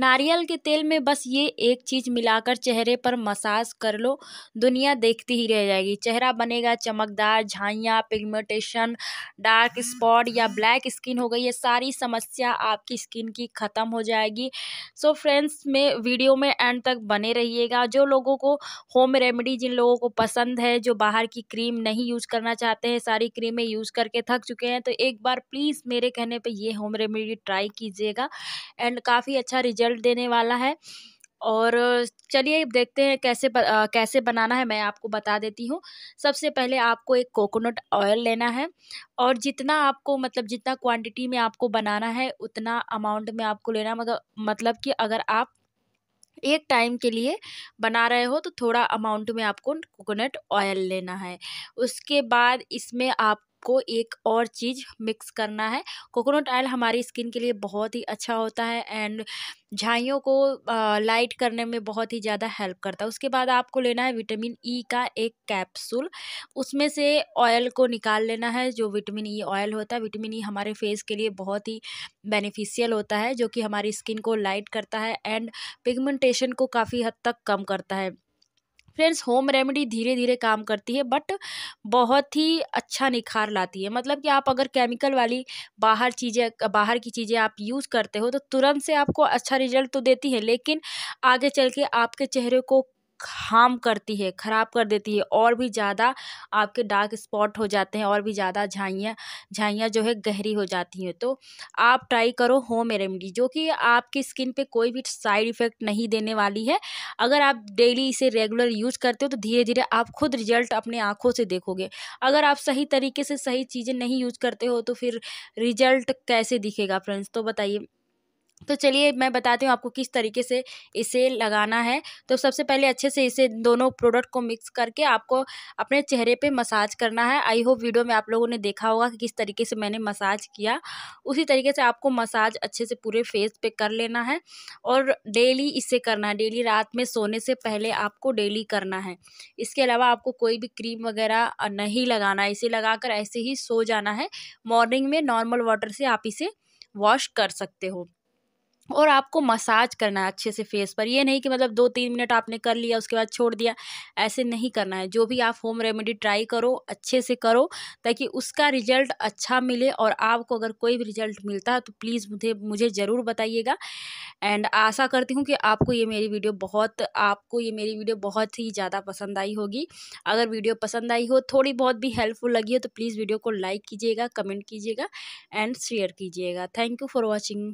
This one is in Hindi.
नारियल के तेल में बस ये एक चीज़ मिलाकर चेहरे पर मसाज कर लो दुनिया देखती ही रह जाएगी चेहरा बनेगा चमकदार झाइयाँ पिगमेंटेशन डार्क स्पॉट या ब्लैक स्किन हो गई ये सारी समस्या आपकी स्किन की ख़त्म हो जाएगी सो फ्रेंड्स में वीडियो में एंड तक बने रहिएगा जो लोगों को होम रेमेडी जिन लोगों को पसंद है जो बाहर की क्रीम नहीं यूज़ करना चाहते हैं सारी क्रीमें यूज़ करके थक चुके हैं तो एक बार प्लीज़ मेरे कहने पर ये होम रेमेडी ट्राई कीजिएगा एंड काफ़ी अच्छा रिजल्ट रिजल्ट देने वाला है और चलिए देखते हैं कैसे आ, कैसे बनाना है मैं आपको बता देती हूँ सबसे पहले आपको एक कोकोनट ऑयल लेना है और जितना आपको मतलब जितना क्वांटिटी में आपको बनाना है उतना अमाउंट में आपको लेना मतलब मतलब कि अगर आप एक टाइम के लिए बना रहे हो तो थोड़ा अमाउंट में आपको कोकोनट ऑयल लेना है उसके बाद इसमें आप आपको एक और चीज़ मिक्स करना है कोकोनट ऑयल हमारी स्किन के लिए बहुत ही अच्छा होता है एंड झाइयों को लाइट करने में बहुत ही ज़्यादा हेल्प करता है उसके बाद आपको लेना है विटामिन ई का एक कैप्सूल उसमें से ऑयल को निकाल लेना है जो विटामिन ई ऑयल होता है विटामिन ई हमारे फेस के लिए बहुत ही बेनिफिशियल होता है जो कि हमारी स्किन को लाइट करता है एंड पिगमेंटेशन को काफ़ी हद तक कम करता है फ्रेंड्स होम रेमेडी धीरे धीरे काम करती है बट बहुत ही अच्छा निखार लाती है मतलब कि आप अगर केमिकल वाली बाहर चीज़ें बाहर की चीज़ें आप यूज़ करते हो तो तुरंत से आपको अच्छा रिजल्ट तो देती है लेकिन आगे चल के आपके चेहरे को हार्म करती है ख़राब कर देती है और भी ज़्यादा आपके डार्क स्पॉट हो जाते हैं और भी ज़्यादा झाइयाँ झाइयाँ जो है गहरी हो जाती हैं तो आप ट्राई करो होम रेमडी जो कि आपकी स्किन पे कोई भी साइड इफ़ेक्ट नहीं देने वाली है अगर आप डेली इसे रेगुलर यूज़ करते हो तो धीरे धीरे आप खुद रिजल्ट अपने आँखों से देखोगे अगर आप सही तरीके से सही चीज़ें नहीं यूज़ करते हो तो फिर रिजल्ट कैसे दिखेगा फ्रेंड्स तो बताइए तो चलिए मैं बताती हूँ आपको किस तरीके से इसे लगाना है तो सबसे पहले अच्छे से इसे दोनों प्रोडक्ट को मिक्स करके आपको अपने चेहरे पे मसाज करना है आई होप वीडियो में आप लोगों ने देखा होगा कि किस तरीके से मैंने मसाज किया उसी तरीके से आपको मसाज अच्छे से पूरे फेस पे कर लेना है और डेली इसे करना है डेली रात में सोने से पहले आपको डेली करना है इसके अलावा आपको कोई भी क्रीम वगैरह नहीं लगाना है इसे लगा ऐसे ही सो जाना है मॉर्निंग में नॉर्मल वाटर से आप इसे वॉश कर सकते हो और आपको मसाज करना है अच्छे से फेस पर ये नहीं कि मतलब दो तीन मिनट आपने कर लिया उसके बाद छोड़ दिया ऐसे नहीं करना है जो भी आप होम रेमेडी ट्राई करो अच्छे से करो ताकि उसका रिजल्ट अच्छा मिले और आपको अगर कोई भी रिजल्ट मिलता है तो प्लीज़ मुझे मुझे ज़रूर बताइएगा एंड आशा करती हूँ कि आपको ये मेरी वीडियो बहुत आपको ये मेरी वीडियो बहुत ही ज़्यादा पसंद आई होगी अगर वीडियो पसंद आई हो थोड़ी बहुत भी हेल्पफुल लगी हो तो प्लीज़ वीडियो को लाइक कीजिएगा कमेंट कीजिएगा एंड शेयर कीजिएगा थैंक यू फॉर वॉचिंग